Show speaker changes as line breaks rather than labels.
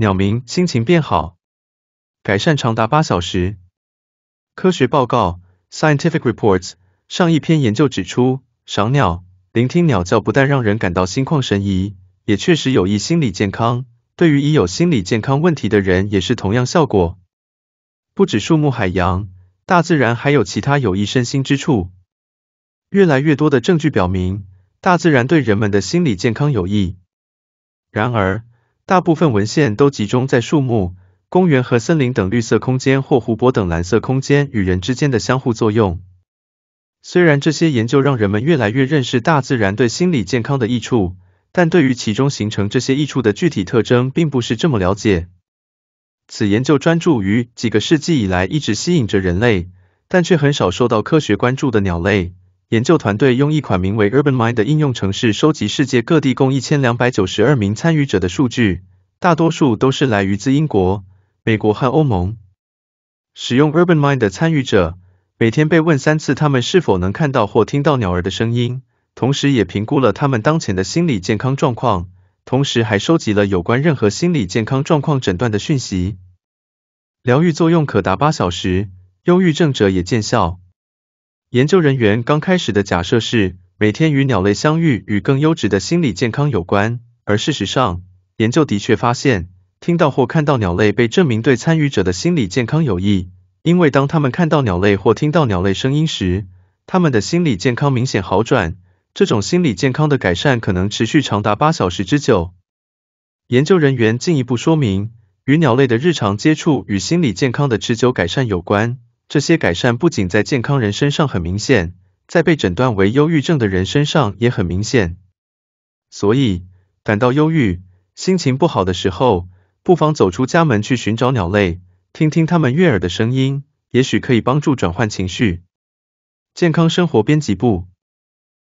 鸟鸣，心情变好，改善长达八小时。科学报告 （Scientific Reports） 上一篇研究指出，赏鸟、聆听鸟叫不但让人感到心旷神怡，也确实有益心理健康。对于已有心理健康问题的人，也是同样效果。不止树木、海洋，大自然还有其他有益身心之处。越来越多的证据表明，大自然对人们的心理健康有益。然而，大部分文献都集中在树木、公园和森林等绿色空间，或湖泊等蓝色空间与人之间的相互作用。虽然这些研究让人们越来越认识大自然对心理健康的益处，但对于其中形成这些益处的具体特征，并不是这么了解。此研究专注于几个世纪以来一直吸引着人类，但却很少受到科学关注的鸟类。研究团队用一款名为 Urban Mind 的应用，程式收集世界各地共一千两百九十二名参与者的数据，大多数都是来于自英国、美国和欧盟。使用 Urban Mind 的参与者，每天被问三次他们是否能看到或听到鸟儿的声音，同时也评估了他们当前的心理健康状况，同时还收集了有关任何心理健康状况诊断的讯息。疗愈作用可达八小时，忧郁症者也见效。研究人员刚开始的假设是，每天与鸟类相遇与更优质的心理健康有关。而事实上，研究的确发现，听到或看到鸟类被证明对参与者的心理健康有益。因为当他们看到鸟类或听到鸟类声音时，他们的心理健康明显好转。这种心理健康的改善可能持续长达八小时之久。研究人员进一步说明，与鸟类的日常接触与心理健康的持久改善有关。这些改善不仅在健康人身上很明显，在被诊断为忧郁症的人身上也很明显。所以，感到忧郁、心情不好的时候，不妨走出家门去寻找鸟类，听听它们悦耳的声音，也许可以帮助转换情绪。健康生活编辑部。